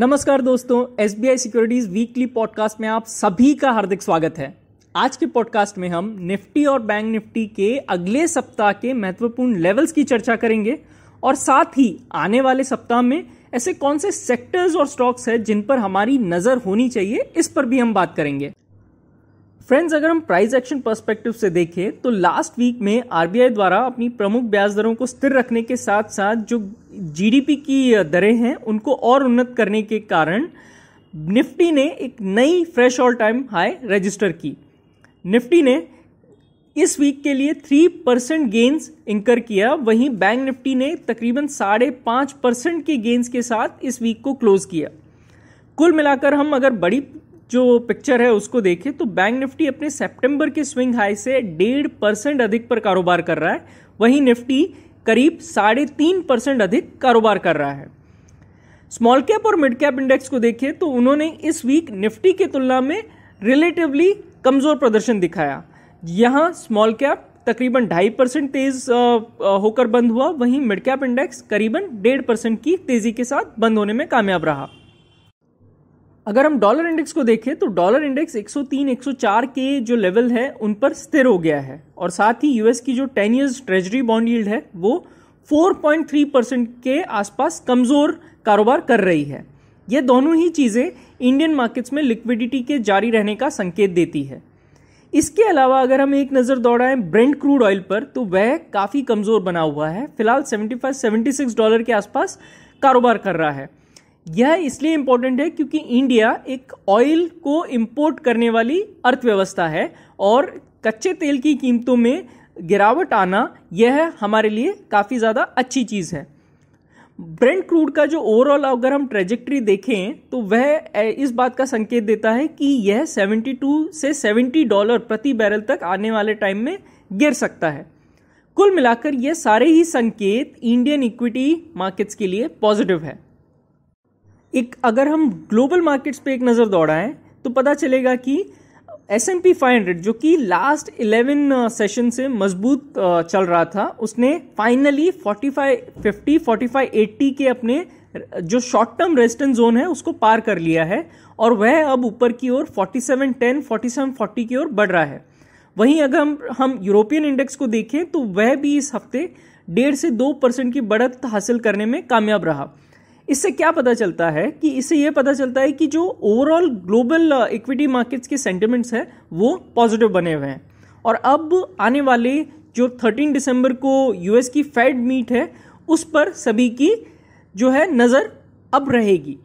नमस्कार दोस्तों S B I securities weekly podcast में आप सभी का हार्दिक स्वागत है आज के पॉडकास्ट में हम निफ्टी और बैंक निफ्टी के अगले सप्ताह के महत्वपूर्ण लेवल्स की चर्चा करेंगे और साथ ही आने वाले सप्ताह में ऐसे कौन से सेक्टर्स और स्टॉक्स हैं जिन पर हमारी नज़र होनी चाहिए इस पर भी हम बात करेंगे फ्रेंड्स अगर हम प्राइस एक्शन पर्सपेक्टिव से देखें तो लास्ट वीक में आरबीआई द्वारा अपनी प्रमुख ब्याज दरों को स्थिर रखने के साथ साथ जो जीडीपी की दरें हैं उनको और उन्नत करने के कारण निफ्टी ने एक नई fresh all time high register की निफ्टी ने इस वीक के लिए थ्री परसेंट गेंस इंकर किया वहीं बैंक निफ्टी ने तकरीबन साढ़े पाँच परसेंट के गेंस के साथ इस वीक को क्लोज किया कुल मिलाकर हम अगर बड़ी जो पिक्चर है उसको देखें तो बैंक निफ्टी अपने सितंबर के स्विंग हाई से डेढ़ परसेंट अधिक पर कारोबार कर रहा है वहीं निफ्टी करीब साढ़े तीन परसेंट अधिक कारोबार कर रहा है स्मॉल कैप और मिड कैप इंडेक्स को देखिए तो उन्होंने इस वीक निफ्टी की तुलना में रिलेटिवली कमज़ोर प्रदर्शन दिखाया यहाँ स्मॉल कैप तकरीबन ढाई परसेंट तेज होकर बंद हुआ वहीं मिड कैप इंडेक्स करीबन डेढ़ परसेंट की तेज़ी के साथ बंद होने में कामयाब रहा अगर हम डॉलर इंडेक्स को देखें तो डॉलर इंडेक्स 103 104 के जो लेवल है उन पर स्थिर हो गया है और साथ ही यूएस की जो ten years treasury bond yield है वो 4.3 परसेंट के आसपास कमज़ोर कारोबार कर रही है ये दोनों ही चीज़ें इंडियन मार्केट्स में लिक्विडिटी के जारी रहने का संकेत देती है इसके अलावा अगर हम एक नज़र दौड़ाएं ब्रेंड क्रूड ऑयल पर तो वह काफ़ी कमज़ोर बना हुआ है फिलहाल 75-76 डॉलर के आसपास कारोबार कर रहा है यह इसलिए इम्पोर्टेंट है क्योंकि इंडिया एक ऑयल को इम्पोर्ट करने वाली अर्थव्यवस्था है और कच्चे तेल की कीमतों में गिरावट आना यह हमारे लिए काफ़ी ज़्यादा अच्छी चीज़ है ब्रेंड क्रूड का जो ओवरऑल अगर हम ट्रेजेक्ट्री देखें तो वह इस बात का संकेत देता है कि यह 72 से 70 डॉलर प्रति बैरल तक आने वाले टाइम में गिर सकता है कुल मिलाकर यह सारे ही संकेत इंडियन इक्विटी मार्केट्स के लिए पॉजिटिव है एक अगर हम ग्लोबल मार्केट्स पे एक नज़र दौड़ाएं तो पता चलेगा कि S M P five hundred जो कि लास्ट इलेवन सेशन से मजबूत uh, चल रहा था उसने finally forty five fifty forty five eighty के अपने जो शॉर्ट टर्म रेजिस्टेंस जोन है उसको पार कर लिया है और वह अब ऊपर की ओर forty seven ten forty seven forty की ओर बढ़ रहा है वहीं अगर हम हम यूरोपियन इंडेक्स को देखें तो वह भी इस हफ्ते डेढ़ से दो परसेंट की बढ़त हासिल करने में कामयाब रहा इससे क्या पता चलता है कि इससे यह पता चलता है कि जो ओवरऑल ग्लोबल इक्विटी मार्केट्स के सेंटिमेंट्स हैं वो पॉजिटिव बने हुए हैं और अब आने वाले जो 13 दिसंबर को यूएस की फेड मीट है उस पर सभी की जो है नज़र अब रहेगी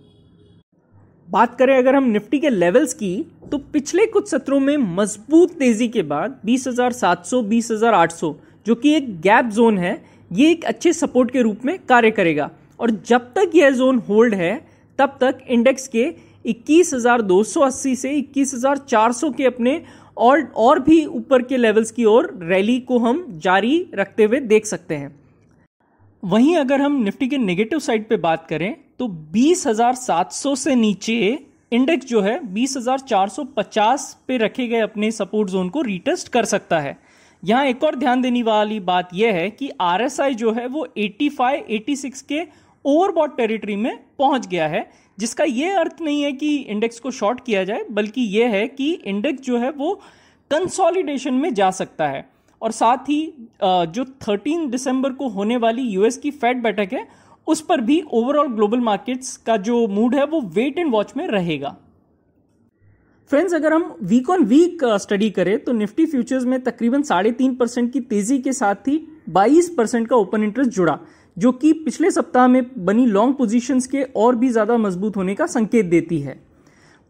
बात करें अगर हम निफ्टी के लेवल्स की तो पिछले कुछ सत्रों में मजबूत तेजी के बाद 20,700, 20,800 जो कि एक गैप जोन है ये एक अच्छे सपोर्ट के रूप में कार्य करेगा और जब तक यह जोन होल्ड है तब तक इंडेक्स के 21,280 से 21,400 के अपने और और भी ऊपर के लेवल्स की ओर रैली को हम जारी रखते हुए देख सकते हैं वहीं अगर हम निफ्टी के नेगेटिव साइड पे बात करें तो 20,700 से नीचे इंडेक्स जो है 20,450 पे रखे गए अपने सपोर्ट जोन को रिटेस्ट कर सकता है यहाँ एक और ध्यान देने वाली बात यह है कि आरएसआई जो है वो 85, 86 के ओवरबॉट टेरिटरी में पहुंच गया है जिसका यह अर्थ नहीं है कि इंडेक्स को शॉर्ट किया जाए बल्कि यह है कि इंडेक्स जो है वो कंसोलिडेशन में जा सकता है और साथ ही जो 13 दिसंबर को होने वाली यूएस की फेड बैठक है उस पर भी ओवरऑल ग्लोबल मार्केट्स का जो मूड है वो वेट एंड वॉच में रहेगा फ्रेंड्स अगर हम वीक ऑन वीक स्टडी करें तो निफ्टी फ्यूचर्स में तकरीबन साढ़े तीन परसेंट की तेजी के साथ ही 22 परसेंट का ओपन इंटरेस्ट जुड़ा जो कि पिछले सप्ताह में बनी लॉन्ग पोजीशंस के और भी ज़्यादा मजबूत होने का संकेत देती है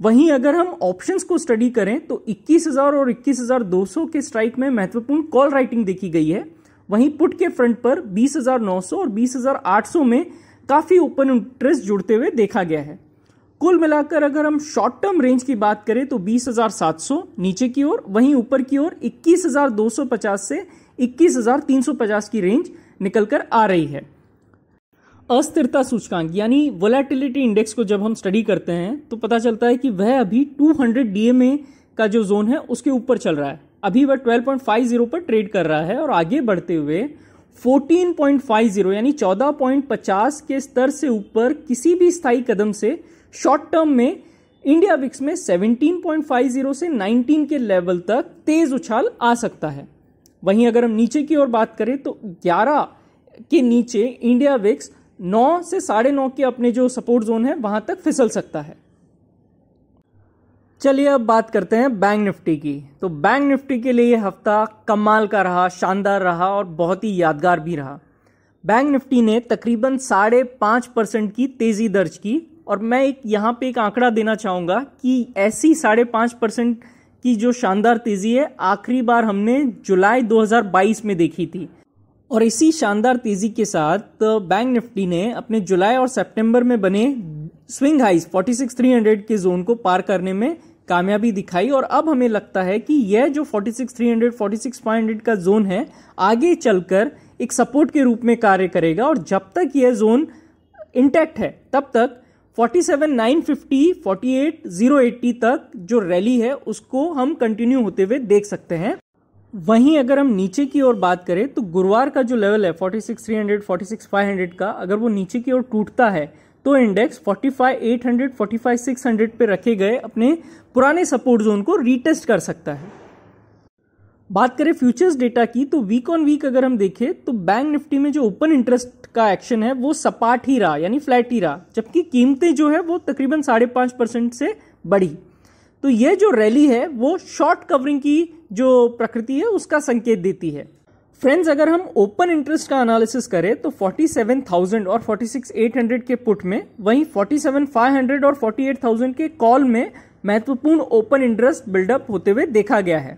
वहीं अगर हम ऑप्शंस को स्टडी करें तो 21,000 और 21,200 के स्ट्राइक में महत्वपूर्ण कॉल राइटिंग देखी गई है वहीं पुट के फ्रंट पर 20,900 और 20,800 में काफ़ी ओपन इंटरेस्ट जुड़ते हुए देखा गया है कुल मिलाकर अगर हम शॉर्ट टर्म रेंज की बात करें तो 20,700 नीचे की ओर वहीं ऊपर की ओर 21,250 से 21,350 की रेंज निकलकर आ रही है अस्थिरता सूचकांक यानी वोलेटिलिटी इंडेक्स को जब हम स्टडी करते हैं तो पता चलता है कि वह अभी 200 डीएमए का जो जोन है उसके ऊपर चल रहा है अभी वह 12.50 पर ट्रेड कर रहा है और आगे बढ़ते हुए 14.50 यानी 14.50 के स्तर से ऊपर किसी भी स्थायी कदम से शॉर्ट टर्म में इंडिया विक्स में 17.50 से 19 के लेवल तक तेज उछाल आ सकता है वहीं अगर हम नीचे की ओर बात करें तो 11 के नीचे इंडिया विक्स नौ से साढ़े नौ के अपने जो सपोर्ट जोन है वहां तक फिसल सकता है चलिए अब बात करते हैं बैंक निफ्टी की तो बैंक निफ्टी के लिए ये हफ्ता कमाल का रहा शानदार रहा और बहुत ही यादगार भी रहा बैंक निफ्टी ने तकरीबन साढ़े पाँच परसेंट की तेज़ी दर्ज की और मैं एक यहाँ पे एक आंकड़ा देना चाहूँगा कि ऐसी साढ़े पाँच परसेंट की जो शानदार तेज़ी है आखिरी बार हमने जुलाई 2022 में देखी थी और इसी शानदार तेज़ी के साथ बैंक uh, निफ्टी ने अपने जुलाई और सितंबर में बने स्विंग हाइज 46,300 के जोन को पार करने में कामयाबी दिखाई और अब हमें लगता है कि यह जो 46,300 46,500 का जोन है आगे चलकर एक सपोर्ट के रूप में कार्य करेगा और जब तक यह जोन इंटैक्ट है तब तक 47,950 48,080 तक जो रैली है उसको हम कंटिन्यू होते हुए देख सकते हैं वहीं अगर हम नीचे की ओर बात करें तो गुरुवार का जो लेवल है 46300 46500 का अगर वो नीचे की ओर टूटता है तो इंडेक्स 45800 45600 पे रखे गए अपने पुराने सपोर्ट जोन को रीटेस्ट कर सकता है बात करें फ्यूचर्स डेटा की तो वीक ऑन वीक अगर हम देखें तो बैंक निफ्टी में जो ओपन इंटरेस्ट का एक्शन है वो सपाट ही रहा यानी फ्लैट ही रहा जबकि कीमतें जो है वो तकरीबन साढ़े पांच परसेंट से बढ़ी तो ये जो रैली है वो शॉर्ट कवरिंग की जो प्रकृति है उसका संकेत देती है फ्रेंड्स अगर हम ओपन इंटरेस्ट का एनालिसिस करें तो 47,000 और 46,800 के पुट में वहीं 47,500 और 48,000 के कॉल में महत्वपूर्ण ओपन इंटरेस्ट बिल्डअप होते हुए देखा गया है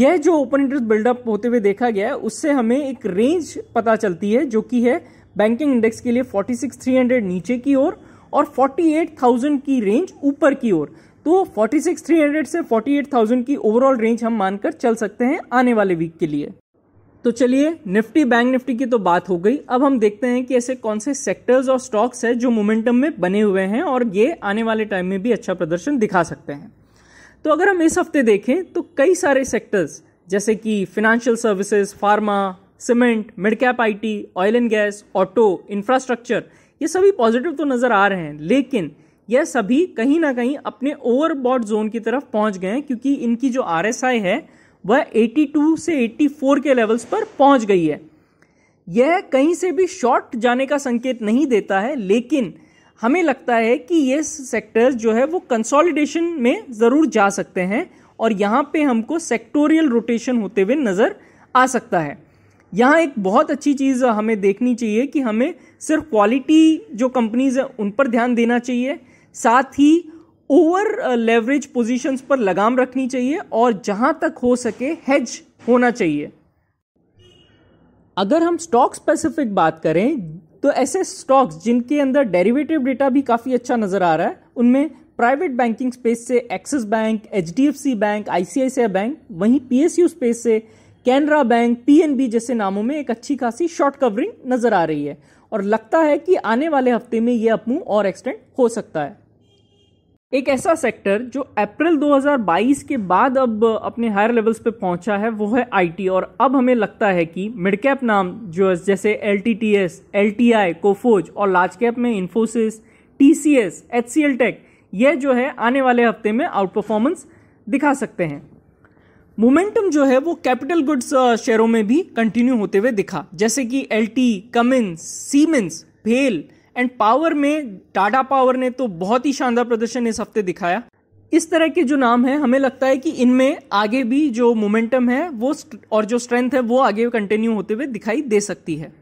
यह जो ओपन इंटरेस्ट बिल्डअप होते हुए देखा गया है उससे हमें एक रेंज पता चलती है जो कि है बैंकिंग इंडेक्स के लिए 46,300 नीचे की ओर और, और 48,000 की रेंज ऊपर की ओर तो 46,300 से 48,000 की ओवरऑल रेंज हम मानकर चल सकते हैं आने वाले वीक के लिए तो चलिए निफ्टी बैंक निफ्टी की तो बात हो गई अब हम देखते हैं कि ऐसे कौन से सेक्टर्स और स्टॉक्स हैं जो मोमेंटम में बने हुए हैं और ये आने वाले टाइम में भी अच्छा प्रदर्शन दिखा सकते हैं तो अगर हम इस हफ्ते देखें तो कई सारे सेक्टर्स जैसे कि financial services pharma cement mid cap I oil and gas auto infrastructure ये सभी पॉजिटिव तो नज़र आ रहे हैं लेकिन यह सभी कहीं ना कहीं अपने ओवरबॉट जोन की तरफ पहुंच गए हैं क्योंकि इनकी जो आर है वह 82 से 84 के लेवल्स पर पहुंच गई है यह कहीं से भी शॉर्ट जाने का संकेत नहीं देता है लेकिन हमें लगता है कि ये सेक्टर्स जो है वो कंसोलिडेशन में ज़रूर जा सकते हैं और यहाँ पे हमको सेक्टोरियल रोटेशन होते हुए नज़र आ सकता है यहाँ एक बहुत अच्छी चीज़ हमें देखनी चाहिए कि हमें सिर्फ क्वालिटी जो कंपनीज हैं उन पर ध्यान देना चाहिए साथ ही ओवर लेवरेज पोजीशंस पर लगाम रखनी चाहिए और जहां तक हो सके हेज होना चाहिए अगर हम स्टॉक स्पेसिफिक बात करें तो ऐसे स्टॉक्स जिनके अंदर डेरिवेटिव डेटा भी काफ़ी अच्छा नज़र आ रहा है उनमें प्राइवेट बैंकिंग स्पेस से Axis bank H bank ICICI bank वहीं पीएसयू स्पेस से कैनरा बैंक पीएनबी जैसे नामों में एक अच्छी खासी शॉर्ट कवरिंग नज़र आ रही है और लगता है कि आने वाले हफ्ते में यह अपमूव और एक्सटेंड हो सकता है एक ऐसा सेक्टर जो अप्रैल 2022 के बाद अब अपने हायर लेवल्स पे पहुंचा है वो है आईटी और अब हमें लगता है कि मिड कैप नाम जो जैसे L T T S L T I Coforge और लार्ज कैप में Infosys T C S H C L tech ये जो है आने वाले हफ्ते में आउट परफॉर्मेंस दिखा सकते हैं मोमेंटम जो है वो कैपिटल गुड्स शेयरों में भी कंटिन्यू होते हुए दिखा जैसे कि एल टी कमिन्स सीमेंस भेल एंड पावर में टाटा पावर ने तो बहुत ही शानदार प्रदर्शन इस हफ्ते दिखाया इस तरह के जो नाम है हमें लगता है कि इनमें आगे भी जो मोमेंटम है वो और जो स्ट्रेंथ है वो आगे कंटिन्यू होते हुए दिखाई दे सकती है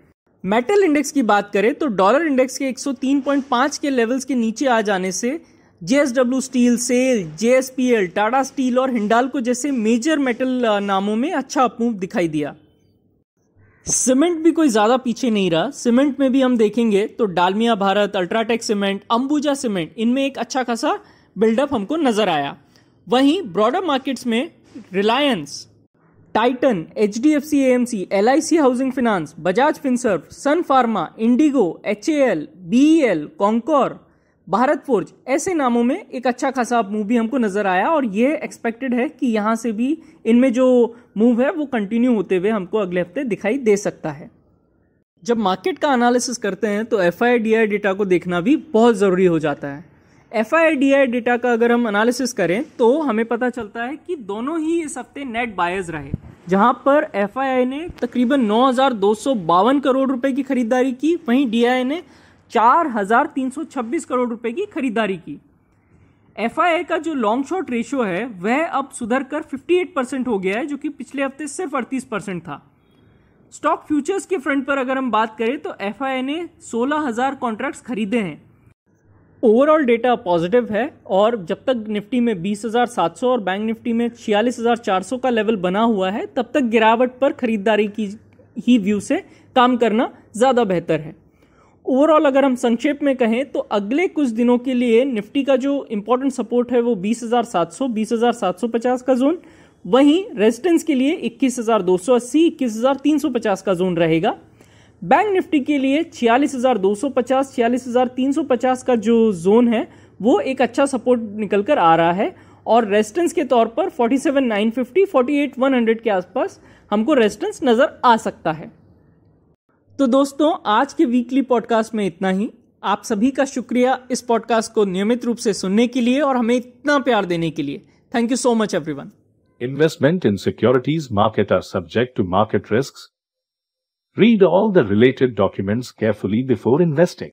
मेटल इंडेक्स की बात करें तो डॉलर इंडेक्स के 103.5 के लेवल्स के नीचे आ जाने से JSW steel SAIL JSPL Tata steel और हिंडाल को जैसे मेजर मेटल नामों में अच्छा अपमूव दिखाई दिया सीमेंट भी कोई ज़्यादा पीछे नहीं रहा सीमेंट में भी हम देखेंगे तो Dalmia Bharat UltraTech cement Ambuja cement इनमें एक अच्छा खासा बिल्डअप हमको नज़र आया वहीं ब्रॉडर मार्केट्स में Reliance Titan H D F C M C L I C housing finance Bajaj Finserv Sun pharma IndiGo H A L B L Concor Bharat Forge ऐसे नामों में एक अच्छा खासा मूवी हमको नज़र आया और ये एक्सपेक्टेड है कि यहाँ से भी इनमें जो मूव है वो कंटिन्यू होते हुए हमको अगले हफ्ते दिखाई दे सकता है जब मार्केट का एनालिसिस करते हैं तो F I D I data को देखना भी बहुत ज़रूरी हो जाता है F I D I data का अगर हम एनालिसिस करें तो हमें पता चलता है कि दोनों ही इस हफ्ते नेट बायर्स रहे जहां पर एफ आई आई ने तकरीबन नौ हजार दो सौ बावन करोड़ रुपए की खरीदारी की वहीं डी आई ने चार हजार तीन सौ छब्बीस करोड़ रुपए की खरीदारी की एफ का जो लॉन्ग शॉर्ट रेशियो है वह अब सुधर कर एट परसेंट हो गया है जो कि पिछले हफ्ते सिर्फ अड़तीस परसेंट था स्टॉक फ्यूचर्स के फ्रंट पर अगर हम बात करें तो एफ ने 16,000 कॉन्ट्रैक्ट्स खरीदे हैं ओवरऑल डेटा पॉजिटिव है और जब तक निफ्टी में 20,700 और बैंक निफ्टी में 46,400 का लेवल बना हुआ है तब तक गिरावट पर खरीदारी की ही व्यू से काम करना ज़्यादा बेहतर है ओवरऑल अगर हम संक्षेप में कहें तो अगले कुछ दिनों के लिए निफ्टी का जो इम्पोर्टेंट सपोर्ट है वो 20,700, 20,750 का जोन वहीं रेजिस्टेंस के लिए 21,280, 21,350 का जोन रहेगा बैंक निफ्टी के लिए 46,250, 46,350 का जो जोन है वो एक अच्छा सपोर्ट निकल कर आ रहा है और रेजिस्टेंस के तौर पर 47,950, 48,100 के आसपास हमको रेजिस्टेंस नज़र आ सकता है तो दोस्तों आज के वीकली पॉडकास्ट में इतना ही आप सभी का शुक्रिया इस पॉडकास्ट को नियमित रूप से सुनने के लिए और हमें इतना प्यार देने के लिए thank you so much everyone investment in securities market are subject to market risk read all the related documents carefully before investing